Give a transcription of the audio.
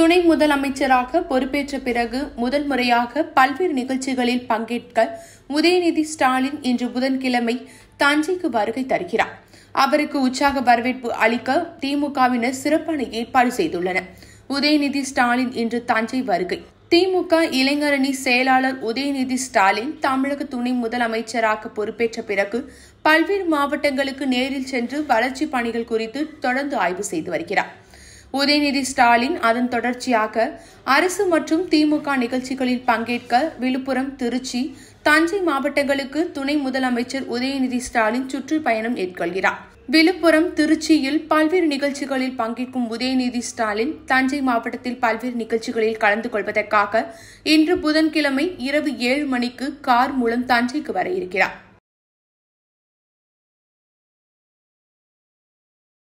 துணை முதலமைச்சராக பொறுப்பேற்ற பிறகு முதல் முறையாக பல்வேறு நிகழ்ச்சிகளில் பங்கேற்க உதயநிதி ஸ்டாலின் இன்று புதன்கிழமை தஞ்சைக்கு வருகை தருகிறார் அவருக்கு உற்சாக வரவேற்பு அளிக்க திமுகவினர் சிறப்பான ஏற்பாடு செய்துள்ளனர் உதயநிதி ஸ்டாலின் இன்று தஞ்சை வருகை திமுக இளைஞரணி செயலாளர் உதயநிதி ஸ்டாலின் தமிழக துணை முதலமைச்சராக பொறுப்பேற்ற பிறகு பல்வேறு மாவட்டங்களுக்கு நேரில் சென்று வளர்ச்சிப் பணிகள் குறித்து தொடர்ந்து ஆய்வு செய்து வருகிறார் உதயநிதி ஸ்டாலின் அதன் தொடர்ச்சியாக அரசு மற்றும் திமுக நிகழ்ச்சிகளில் பங்கேற்க விழுப்புரம் திருச்சி தஞ்சை மாவட்டங்களுக்கு துணை முதலமைச்சர் உதயநிதி ஸ்டாலின் சுற்றுப்பயணம் மேற்கொள்கிறார் விழுப்புரம் திருச்சியில் பல்வேறு நிகழ்ச்சிகளில் பங்கேற்கும் உதயநிதி ஸ்டாலின் தஞ்சை மாவட்டத்தில் பல்வேறு நிகழ்ச்சிகளில் கலந்து கொள்வதற்காக இன்று புதன்கிழமை இரவு ஏழு மணிக்கு கார் மூலம் தஞ்சைக்கு வர இருக்கிறார்